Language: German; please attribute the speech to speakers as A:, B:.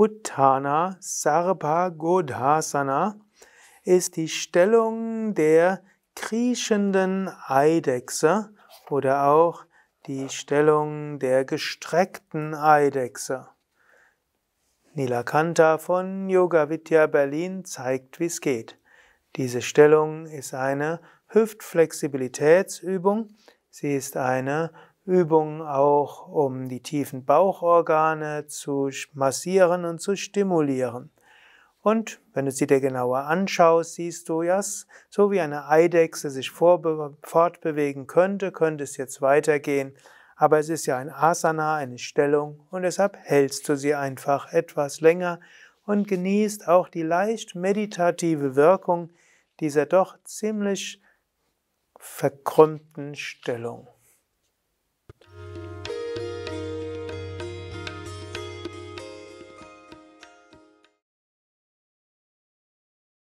A: Uttana Sarpa Godhasana ist die Stellung der kriechenden Eidechse oder auch die Stellung der gestreckten Eidechse. Nilakanta von Yoga Vidya Berlin zeigt, wie es geht. Diese Stellung ist eine Hüftflexibilitätsübung. Sie ist eine Übungen auch, um die tiefen Bauchorgane zu massieren und zu stimulieren. Und wenn du sie dir genauer anschaust, siehst du, ja, so wie eine Eidechse sich fortbewegen könnte, könnte es jetzt weitergehen. Aber es ist ja ein Asana, eine Stellung, und deshalb hältst du sie einfach etwas länger und genießt auch die leicht meditative Wirkung dieser doch ziemlich verkrümmten Stellung.